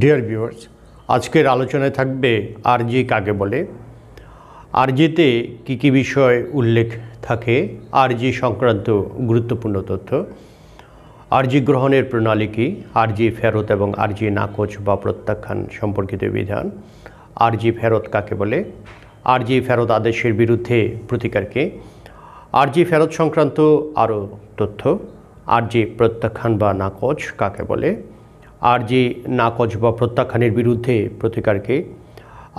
dear viewers আজকের আলোচনায় থাকবে আরজি কাকে বলে আরজিতে কী কী বিষয় উল্লেখ থাকে আরজি সংক্রান্ত গুরুত্বপূর্ণ তথ্য আরজি গ্রহণের প্রণালী কী আরজি ফেরত এবং আরজি নাকচ বা প্রত্যাখ্যান সম্পর্কিত বিধান আরজি ফেরত কাকে বলে আরজি ফেরত আদেশের বিরুদ্ধে প্রতিকারকে আরজি ফেরত সংক্রান্ত আরও তথ্য আরজি প্রত্যাখ্যান বা নাকচ কাকে বলে আর যে নাকচ বা প্রত্যাখ্যানের বিরুদ্ধে প্রতিকারকে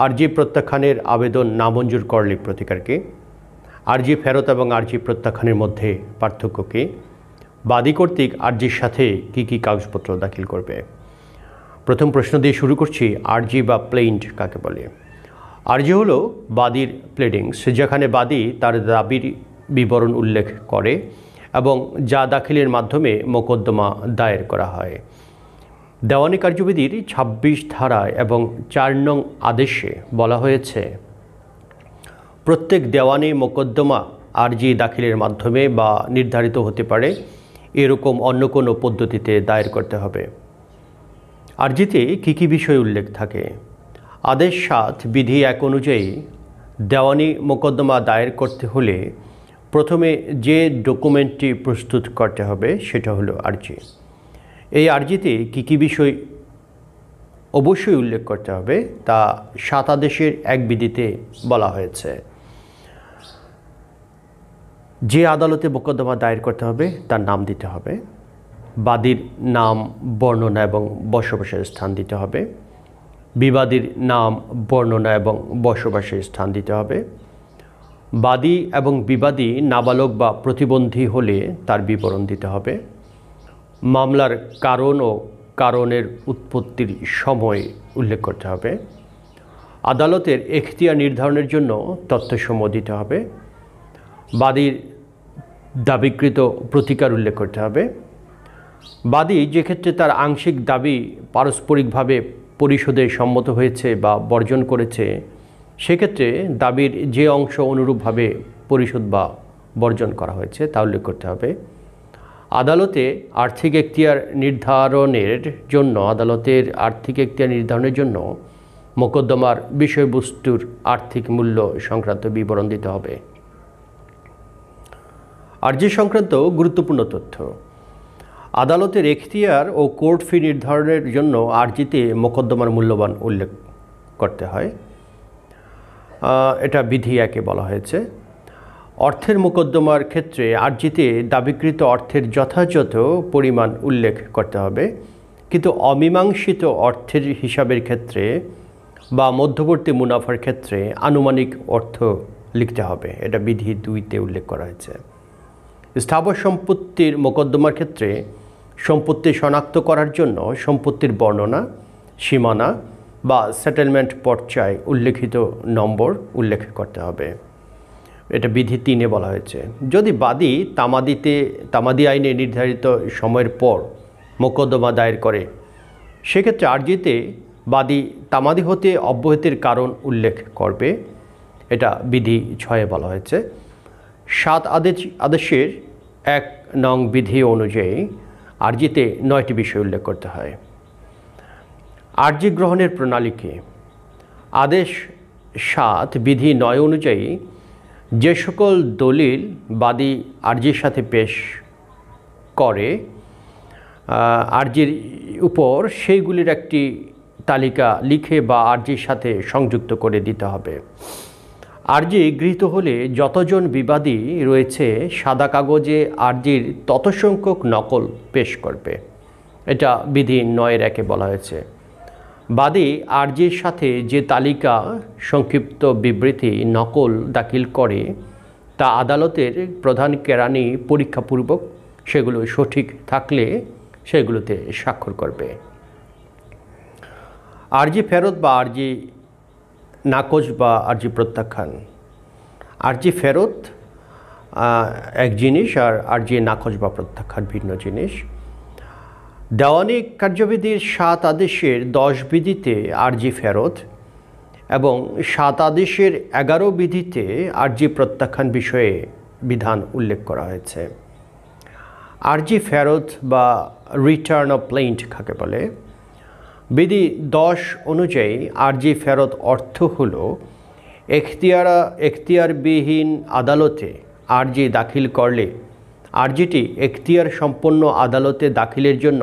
আর যে প্রত্যাখ্যানের আবেদন নামঞ্জুর করলে প্রতিকারকে আরজি ফেরত এবং আরজি প্রত্যাখ্যানের মধ্যে পার্থক্যকে বাদী কর্তৃক আরজির সাথে কি কি কাগজপত্র দাখিল করবে প্রথম প্রশ্ন দিয়ে শুরু করছি আরজি বা প্লেইন্ট কাকে বলে আরজি হলো বাদীর প্লেডিংস যেখানে বাদী তার দাবির বিবরণ উল্লেখ করে এবং যা দাখিলের মাধ্যমে মোকদ্দমা দায়ের করা হয় দেওয়ানি কার্যবিধির ২৬ ধারায় এবং চার নং আদেশে বলা হয়েছে প্রত্যেক দেওয়ানি মোকদ্দমা আরজি দাখিলের মাধ্যমে বা নির্ধারিত হতে পারে এরকম অন্য কোনো পদ্ধতিতে দায়ের করতে হবে আরজিতে কী কী বিষয় উল্লেখ থাকে আদেশ সাত বিধি এক অনুযায়ী দেওয়ানি মোকদ্দমা দায়ের করতে হলে প্রথমে যে ডকুমেন্টটি প্রস্তুত করতে হবে সেটা হলো আরজি এই আর্জিতে কী কী বিষয় অবশ্যই উল্লেখ করতে হবে তা সাত আদেশের এক বিধিতে বলা হয়েছে যে আদালতে মোকদ্দমা দায়ের করতে হবে তার নাম দিতে হবে বাদীর নাম বর্ণনা এবং বসবাসের স্থান দিতে হবে বিবাদীর নাম বর্ণনা এবং বসবাসের স্থান দিতে হবে বাদী এবং বিবাদী নাবালক বা প্রতিবন্ধী হলে তার বিবরণ দিতে হবে মামলার কারণ ও কারণের উৎপত্তির সময় উল্লেখ করতে হবে আদালতের এখতিয়ার নির্ধারণের জন্য তথ্যসমূহ দিতে হবে বাদীর দাবিকৃত প্রতিকার উল্লেখ করতে হবে বাদী যে ক্ষেত্রে তার আংশিক দাবি পারস্পরিকভাবে পরিষদে সম্মত হয়েছে বা বর্জন করেছে সেক্ষেত্রে দাবির যে অংশ অনুরূপভাবে পরিশোধ বা বর্জন করা হয়েছে তা উল্লেখ করতে হবে আদালতে আর্থিক এখতিয়ার নির্ধারণের জন্য আদালতের আর্থিক এখতিয়ার নির্ধারণের জন্য মোকদ্দমার বিষয়বস্তুর আর্থিক মূল্য সংক্রান্ত বিবরণ দিতে হবে যে সংক্রান্ত গুরুত্বপূর্ণ তথ্য আদালতের এখতিয়ার ও কোর্ট ফি নির্ধারণের জন্য আর্জিতে মোকদ্দমার মূল্যবান উল্লেখ করতে হয় এটা বিধি একে বলা হয়েছে অর্থের মোকদ্দমার ক্ষেত্রে আর্জিতে দাবিকৃত অর্থের যথাযথ পরিমাণ উল্লেখ করতে হবে কিন্তু অমীমাংসিত অর্থের হিসাবের ক্ষেত্রে বা মধ্যবর্তী মুনাফার ক্ষেত্রে আনুমানিক অর্থ লিখতে হবে এটা বিধি দুইতে উল্লেখ করা হয়েছে স্থাবর সম্পত্তির মোকদ্দমার ক্ষেত্রে সম্পত্তি শনাক্ত করার জন্য সম্পত্তির বর্ণনা সীমানা বা সেটেলমেন্ট পর্যায় উল্লেখিত নম্বর উল্লেখ করতে হবে এটা বিধি তিনে বলা হয়েছে যদি বাদী তামাদিতে তামাদি আইনে নির্ধারিত সময়ের পর মোকদ্দমা দায়ের করে সেক্ষেত্রে আর্জিতে বাদী তামাদি হতে অব্যাহতির কারণ উল্লেখ করবে এটা বিধি ছয়ে বলা হয়েছে সাত আদেশ আদেশের এক নং বিধি অনুযায়ী আর্জিতে নয়টি বিষয় উল্লেখ করতে হয় আর্জি গ্রহণের প্রণালীকে আদেশ সাত বিধি নয় অনুযায়ী যে সকল দলিল বাদী আর্জির সাথে পেশ করে আর্জির উপর সেইগুলির একটি তালিকা লিখে বা আর্জির সাথে সংযুক্ত করে দিতে হবে আর্জি গৃহীত হলে যতজন বিবাদী রয়েছে সাদা কাগজে আর্জির তত সংখ্যক নকল পেশ করবে এটা বিধি নয়ের একে বলা হয়েছে বাদে আর্যের সাথে যে তালিকা সংক্ষিপ্ত বিবৃতি নকল দাখিল করে তা আদালতের প্রধান কেরানি পরীক্ষাপূর্বক সেগুলো সঠিক থাকলে সেগুলোতে স্বাক্ষর করবে আর্জি ফেরত বা আর্জি নাকচ বা আর্জি প্রত্যাখ্যান আর্জি ফেরত এক জিনিস আর আর্জি নাকচ বা প্রত্যাখ্যান ভিন্ন জিনিস দেওয়ানি কার্যবিধির সাত আদেশের দশ বিধিতে আর্জি ফেরত এবং সাত আদেশের এগারো বিধিতে আর্জি প্রত্যাখ্যান বিষয়ে বিধান উল্লেখ করা হয়েছে আর্জি ফেরত বা রিটার্ন অফ প্লেন্ট খাকে বলে বিধি দশ অনুযায়ী আর্জি ফেরত অর্থ হল এখতিয়ারা এখতিয়ারবিহীন আদালতে আর্জি দাখিল করলে আর্জিটি এখতিয়ার সম্পন্ন আদালতে দাখিলের জন্য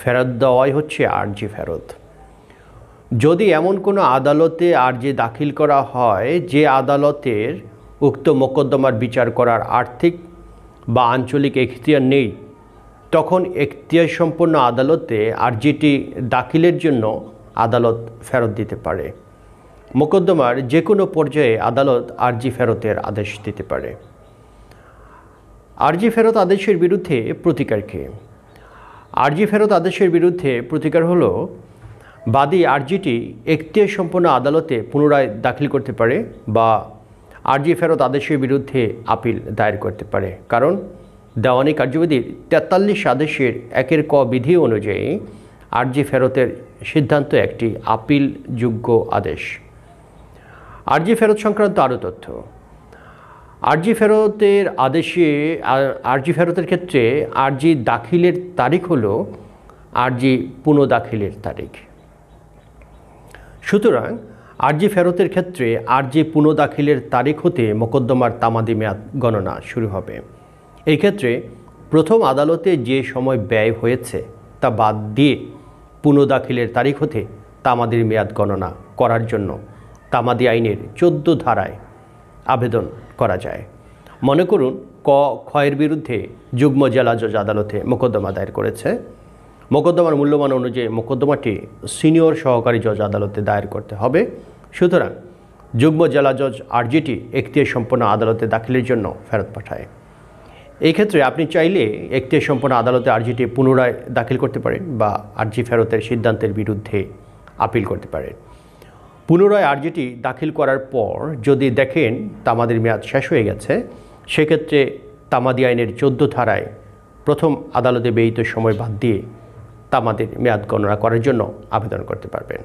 ফেরত দেওয়াই হচ্ছে আর্জি ফেরত যদি এমন কোনো আদালতে আর্জি দাখিল করা হয় যে আদালতের উক্ত মোকদ্দমার বিচার করার আর্থিক বা আঞ্চলিক এখতিয়ার নেই তখন এখতিয়ার সম্পন্ন আদালতে আর্জিটি দাখিলের জন্য আদালত ফেরত দিতে পারে মোকদ্দমার যে কোনো পর্যায়ে আদালত আর্জি ফেরতের আদেশ দিতে পারে আরজি ফেরত আদেশের বিরুদ্ধে প্রতিকার কি আরজি ফেরত আদেশের বিরুদ্ধে প্রতিকার হলো বাদী আরজিটি একটিয় সম্পন্ন আদালতে পুনরায় দাখিল করতে পারে বা আরজি ফেরত আদেশের বিরুদ্ধে আপিল দায়ের করতে পারে কারণ দেওয়ানি কার্যবিধির তেতাল্লিশ আদেশের একের ক বিধি অনুযায়ী আরজি ফেরতের সিদ্ধান্ত একটি আপিলযোগ্য আদেশ আরজি ফেরত সংক্রান্ত আরও তথ্য আরজি ফেরতের আদেশে আরজি ফেরতের ক্ষেত্রে আরজি দাখিলের তারিখ হলো আরজি দাখিলের তারিখ সুতরাং আরজি ফেরতের ক্ষেত্রে আরজি দাখিলের তারিখ হতে মোকদ্দমার তামাদি মেয়াদ গণনা শুরু হবে এই ক্ষেত্রে প্রথম আদালতে যে সময় ব্যয় হয়েছে তা বাদ দিয়ে দাখিলের তারিখ হতে তামাদির মেয়াদ গণনা করার জন্য তামাদি আইনের চোদ্দ ধারায় আবেদন করা যায় মনে করুন ক ক্ষয়ের বিরুদ্ধে যুগ্ম জেলা জজ আদালতে মোকদ্দমা দায়ের করেছে মোকদ্দমার মূল্যমান অনুযায়ী মোকদ্দমাটি সিনিয়র সহকারী জজ আদালতে দায়ের করতে হবে সুতরাং যুগ্ম জেলা জজ আর্জিটি একটির সম্পন্ন আদালতে দাখিলের জন্য ফেরত পাঠায় এই ক্ষেত্রে আপনি চাইলে একটি সম্পন্ন আদালতে আর্জিটি পুনরায় দাখিল করতে পারেন বা আর্জি ফেরতের সিদ্ধান্তের বিরুদ্ধে আপিল করতে পারেন পুনরায় আর্জিটি দাখিল করার পর যদি দেখেন তামাদের মেয়াদ শেষ হয়ে গেছে সেক্ষেত্রে তামাদি আইনের চোদ্দ ধারায় প্রথম আদালতে ব্যয়িত সময় বাদ দিয়ে তামাদের মেয়াদ গণনা করার জন্য আবেদন করতে পারবেন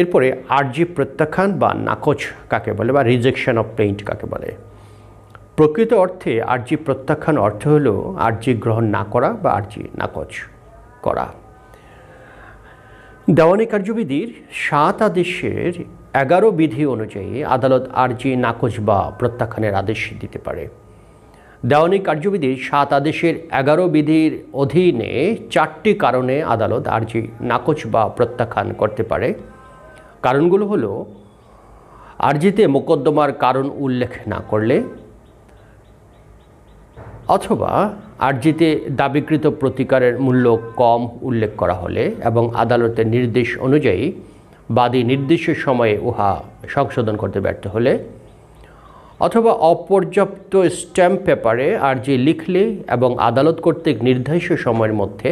এরপরে আরজি প্রত্যাখ্যান বা নাকচ কাকে বলে বা রিজেকশন অফ পেইন্ট কাকে বলে প্রকৃত অর্থে আরজি প্রত্যাখ্যান অর্থ হল আরজি গ্রহণ না করা বা আর্জি নাকচ করা দেওয়ানি কার্যবিধির সাত আদেশের এগারো বিধি অনুযায়ী আদালত আর্জি নাকচ বা প্রত্যাখ্যানের আদেশ দিতে পারে দেওয়ানি কার্যবিধির সাত আদেশের এগারো বিধির অধীনে চারটি কারণে আদালত আর্জি নাকচ বা প্রত্যাখ্যান করতে পারে কারণগুলো হলো আর্জিতে মোকদ্দমার কারণ উল্লেখ না করলে অথবা আর্জিতে দাবিকৃত প্রতিকারের মূল্য কম উল্লেখ করা হলে এবং আদালতের নির্দেশ অনুযায়ী বাদী নির্দিষ্ট সময়ে উহা সংশোধন করতে ব্যর্থ হলে অথবা অপর্যাপ্ত স্ট্যাম্প পেপারে আর্জি লিখলে এবং আদালত কর্তৃক নির্ধারিত সময়ের মধ্যে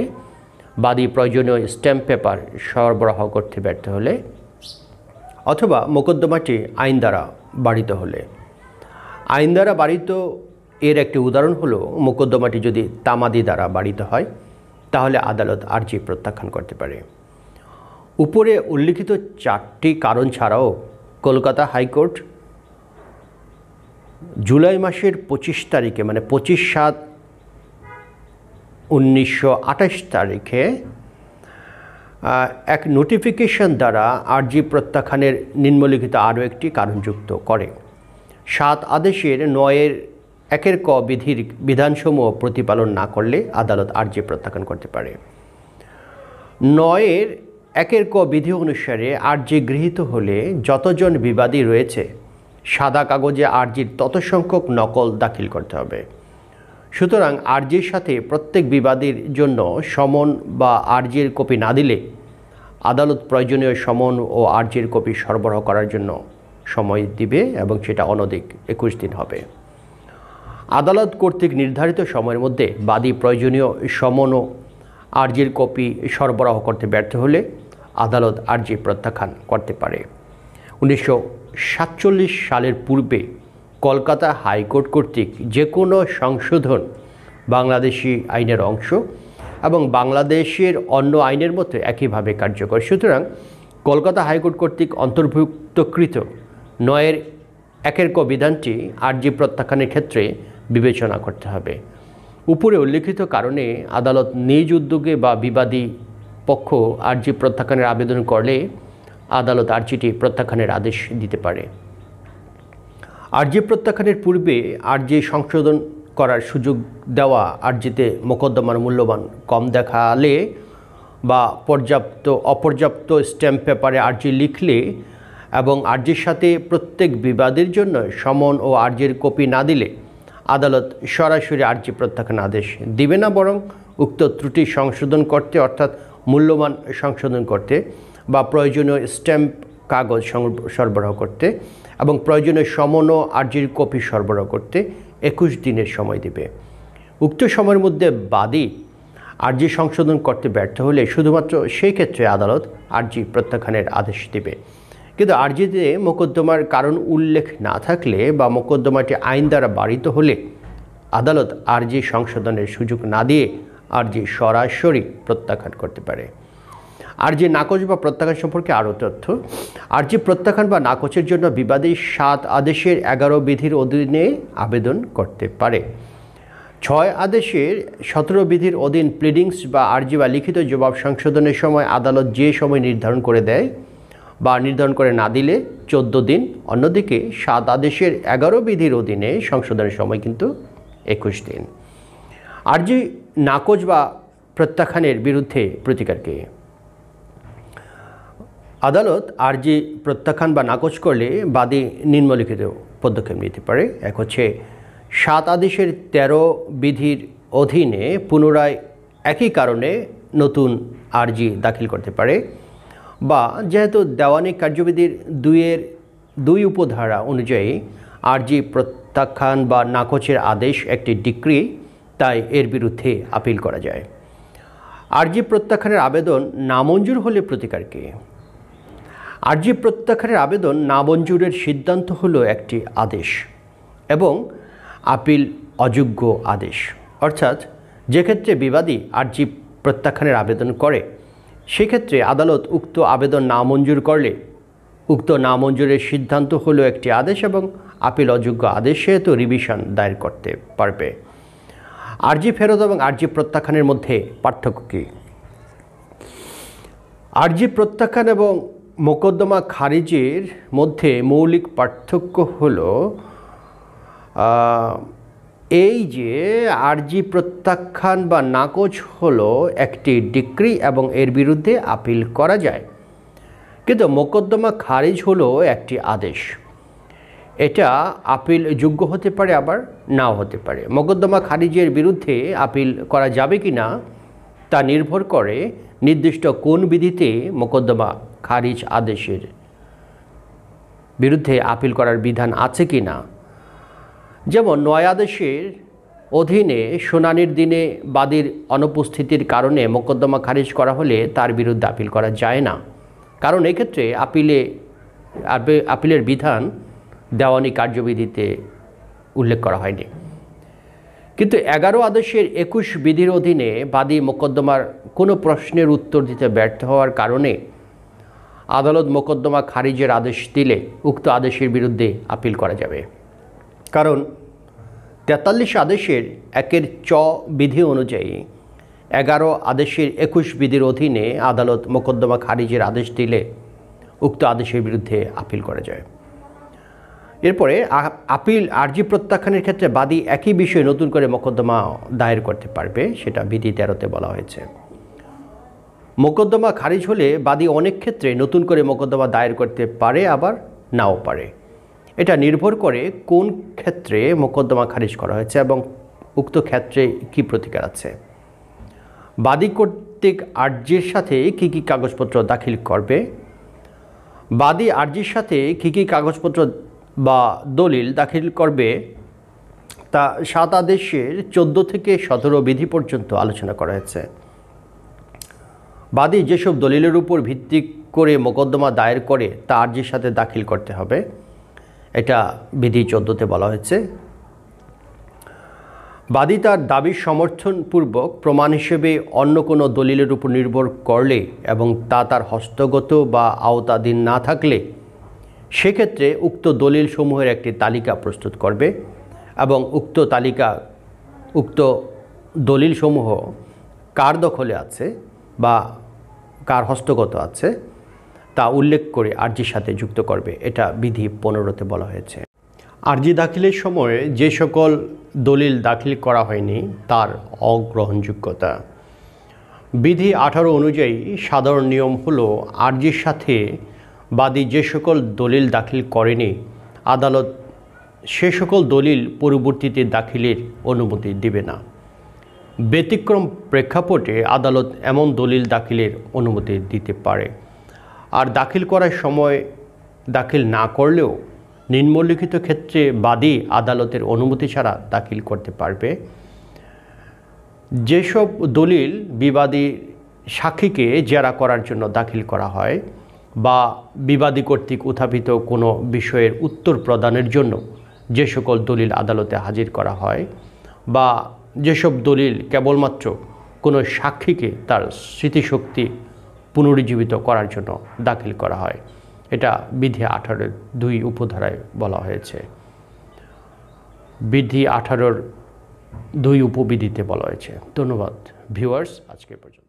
বাদী প্রয়োজনীয় স্ট্যাম্প পেপার সরবরাহ করতে ব্যর্থ হলে অথবা মোকদ্দমাটি আইন দ্বারা বাড়িত হলে আইন দ্বারা বাড়িত এর একটি উদাহরণ হলো মোকদ্দমাটি যদি তামাদি দ্বারা বাড়িত হয় তাহলে আদালত আর্জি প্রত্যাখ্যান করতে পারে উপরে উল্লিখিত চারটি কারণ ছাড়াও কলকাতা হাইকোর্ট জুলাই মাসের পঁচিশ তারিখে মানে পঁচিশ সাত উনিশশো তারিখে এক নোটিফিকেশন দ্বারা আরজি প্রত্যাখ্যানের নিম্নলিখিত আরও একটি কারণ যুক্ত করে সাত আদেশের নয়ের একের ক বিধির বিধানসমূহ প্রতিপালন না করলে আদালত আর্জি প্রত্যাখ্যান করতে পারে নয়ের একের ক বিধি অনুসারে আর্জি গৃহীত হলে যতজন বিবাদী রয়েছে সাদা কাগজে আর্জির তত সংখ্যক নকল দাখিল করতে হবে সুতরাং আর্জির সাথে প্রত্যেক বিবাদীর জন্য সমন বা আর্জির কপি না দিলে আদালত প্রয়োজনীয় সমন ও আর্জির কপি সরবরাহ করার জন্য সময় দিবে এবং সেটা অনধিক একুশ দিন হবে আদালত কর্তৃক নির্ধারিত সময়ের মধ্যে বাদী প্রয়োজনীয় সমন ও আর্জির কপি সরবরাহ করতে ব্যর্থ হলে আদালত আর্জি প্রত্যাখ্যান করতে পারে উনিশশো সালের পূর্বে কলকাতা হাইকোর্ট কর্তৃক যে কোনো সংশোধন বাংলাদেশি আইনের অংশ এবং বাংলাদেশের অন্য আইনের মতো একইভাবে কার্যকর সুতরাং কলকাতা হাইকোর্ট কর্তৃক অন্তর্ভুক্তকৃত নয়ের একের কবিধানটি আর্জি প্রত্যাখ্যানের ক্ষেত্রে বিবেচনা করতে হবে উপরে উল্লেখিত কারণে আদালত নিজ উদ্যোগে বা বিবাদী পক্ষ আর্জি প্রত্যাখ্যানের আবেদন করলে আদালত আর্জিটি প্রত্যাখ্যানের আদেশ দিতে পারে আর্জি প্রত্যাখ্যানের পূর্বে আর্জি সংশোধন করার সুযোগ দেওয়া আর্জিতে মোকদ্দমার মূল্যবান কম দেখালে বা পর্যাপ্ত অপর্যাপ্ত স্ট্যাম্প পেপারে আর্জি লিখলে এবং আর্জির সাথে প্রত্যেক বিবাদের জন্য সমন ও আর্জির কপি না দিলে আদালত সরাসরি আর্জি প্রত্যাখ্যান আদেশ দিবে না বরং উক্ত ত্রুটি সংশোধন করতে অর্থাৎ মূল্যবান সংশোধন করতে বা প্রয়োজনীয় স্ট্যাম্প কাগজ সরবরাহ করতে এবং প্রয়োজনীয় সমন ও আর্জির কপি সরবরাহ করতে একুশ দিনের সময় দেবে উক্ত সময়ের মধ্যে বাদী আর্জি সংশোধন করতে ব্যর্থ হলে শুধুমাত্র সেই ক্ষেত্রে আদালত আর্জি প্রত্যাখ্যানের আদেশ দেবে কিন্তু আরজিতে মোকদ্দমার কারণ উল্লেখ না থাকলে বা মোকদ্দমাটি আইন দ্বারা বাড়িত হলে আদালত আরজি সংশোধনের সুযোগ না দিয়ে আরজি সরাসরি প্রত্যাখ্যান করতে পারে আরজি নাকচ বা প্রত্যাখ্যান সম্পর্কে আরও তথ্য আরজি প্রত্যাখ্যান বা নাকচের জন্য বিবাদে সাত আদেশের এগারো বিধির অধীনে আবেদন করতে পারে ছয় আদেশের সতেরো বিধির অধীন প্লিডিংস বা আরজি বা লিখিত জবাব সংশোধনের সময় আদালত যে সময় নির্ধারণ করে দেয় বা নির্ধারণ করে না দিলে চোদ্দ দিন অন্যদিকে সাত আদেশের এগারো বিধির অধীনে সংশোধনের সময় কিন্তু একুশ দিন আরজি নাকচ বা প্রত্যাখ্যানের বিরুদ্ধে প্রতিকারকে আদালত আরজি প্রত্যাখ্যান বা নাকচ করলে বাদী নিম্নলিখিত পদক্ষেপ নিতে পারে এক হচ্ছে সাত আদেশের ১৩ বিধির অধীনে পুনরায় একই কারণে নতুন আরজি দাখিল করতে পারে বা যেহেতু দেওয়ানি কার্যবিধির দুইয়ের দুই উপধারা অনুযায়ী আরজি প্রত্যাখ্যান বা নাকচের আদেশ একটি ডিক্রি তাই এর বিরুদ্ধে আপিল করা যায় আরজি প্রত্যাখ্যানের আবেদন নামঞ্জুর হলে প্রতিকার কি আরজি প্রত্যাখ্যানের আবেদন নামঞ্জুরের সিদ্ধান্ত হলো একটি আদেশ এবং আপিল অযোগ্য আদেশ অর্থাৎ যেক্ষেত্রে বিবাদী আরজি প্রত্যাখ্যানের আবেদন করে সেক্ষেত্রে আদালত উক্ত আবেদন নামঞ্জুর করলে উক্ত নামঞ্জুরের সিদ্ধান্ত হলো একটি আদেশ এবং আপিল অযোগ্য আদেশ সেহেতু রিভিশন দায়ের করতে পারবে আর্জি ফেরত এবং আর্জি প্রত্যাখ্যানের মধ্যে পার্থক্য কী আর্জি প্রত্যাখ্যান এবং মোকদ্দমা খারিজের মধ্যে মৌলিক পার্থক্য হল এই যে আরজি প্রত্যাখ্যান বা নাকচ হলো একটি ডিক্রি এবং এর বিরুদ্ধে আপিল করা যায় কিন্তু মোকদ্দমা খারিজ হলো একটি আদেশ এটা আপিল যোগ্য হতে পারে আবার নাও হতে পারে মোকদ্দমা খারিজের বিরুদ্ধে আপিল করা যাবে কি না তা নির্ভর করে নির্দিষ্ট কোন বিধিতে মোকদ্দমা খারিজ আদেশের বিরুদ্ধে আপিল করার বিধান আছে কি না যেমন নয়াদেশের অধীনে শুনানির দিনে বাদীর অনুপস্থিতির কারণে মোকদ্দমা খারিজ করা হলে তার বিরুদ্ধে আপিল করা যায় না কারণ এক্ষেত্রে আপিলে আপিলের বিধান দেওয়ানি কার্যবিধিতে উল্লেখ করা হয়নি কিন্তু এগারো আদেশের একুশ বিধির অধীনে বাদী মোকদ্দমার কোনো প্রশ্নের উত্তর দিতে ব্যর্থ হওয়ার কারণে আদালত মোকদ্দমা খারিজের আদেশ দিলে উক্ত আদেশের বিরুদ্ধে আপিল করা যাবে কারণ তেতাল্লিশ আদেশের একের চ বিধি অনুযায়ী এগারো আদেশের একুশ বিধির অধীনে আদালত মোকদ্দমা খারিজের আদেশ দিলে উক্ত আদেশের বিরুদ্ধে আপিল করা যায় এরপরে আপিল আর্জি প্রত্যাখ্যানের ক্ষেত্রে বাদী একই বিষয়ে নতুন করে মোকদ্দমা দায়ের করতে পারবে সেটা বিধি তেরোতে বলা হয়েছে মোকদ্দমা খারিজ হলে বাদী অনেক ক্ষেত্রে নতুন করে মোকদ্দমা দায়ের করতে পারে আবার নাও পারে এটা নির্ভর করে কোন ক্ষেত্রে মোকদ্দমা খারিজ করা হয়েছে এবং উক্ত ক্ষেত্রে কি প্রতিকার আছে বাদী কর্তৃক আর্যের সাথে কি কি কাগজপত্র দাখিল করবে বাদী আর্যের সাথে কি কি কাগজপত্র বা দলিল দাখিল করবে তা সাত আদেশের চোদ্দ থেকে সতেরো বিধি পর্যন্ত আলোচনা করা হয়েছে বাদী যেসব দলিলের উপর ভিত্তি করে মোকদ্দমা দায়ের করে তা আর্যের সাথে দাখিল করতে হবে এটা বিধি চোদ্দোতে বলা হয়েছে বাদী তার দাবির সমর্থনপূর্বক প্রমাণ হিসেবে অন্য কোনো দলিলের উপর নির্ভর করলে এবং তা তার হস্তগত বা আওতাধীন না থাকলে সেক্ষেত্রে উক্ত দলিল সমূহের একটি তালিকা প্রস্তুত করবে এবং উক্ত তালিকা উক্ত দলিলসমূহ কার দখলে আছে বা কার হস্তগত আছে তা উল্লেখ করে আর্জির সাথে যুক্ত করবে এটা বিধি পনেরোতে বলা হয়েছে আর্জি দাখিলের সময় যে সকল দলিল দাখিল করা হয়নি তার অগ্রহণযোগ্যতা বিধি আঠারো অনুযায়ী সাধারণ নিয়ম হল আর্জির সাথে বাদী যে সকল দলিল দাখিল করেনি আদালত সে সকল দলিল পরবর্তীতে দাখিলের অনুমতি দিবে না ব্যতিক্রম প্রেক্ষাপটে আদালত এমন দলিল দাখিলের অনুমতি দিতে পারে আর দাখিল করার সময় দাখিল না করলেও নিম্নলিখিত ক্ষেত্রে বাদী আদালতের অনুমতি ছাড়া দাখিল করতে পারবে যেসব দলিল বিবাদী সাক্ষীকে জেরা করার জন্য দাখিল করা হয় বা বিবাদী কর্তৃক উত্থাপিত কোনো বিষয়ের উত্তর প্রদানের জন্য যে সকল দলিল আদালতে হাজির করা হয় বা যেসব দলিল কেবলমাত্র কোনো সাক্ষীকে তার স্মৃতিশক্তি পুনরুজ্জীবিত করার জন্য দাখিল করা হয় এটা বিধি আঠারোর দুই উপধারায় বলা হয়েছে বিধি আঠারোর দুই উপবিধিতে বলা হয়েছে ধন্যবাদ ভিউয়ার্স আজকে পর্যন্ত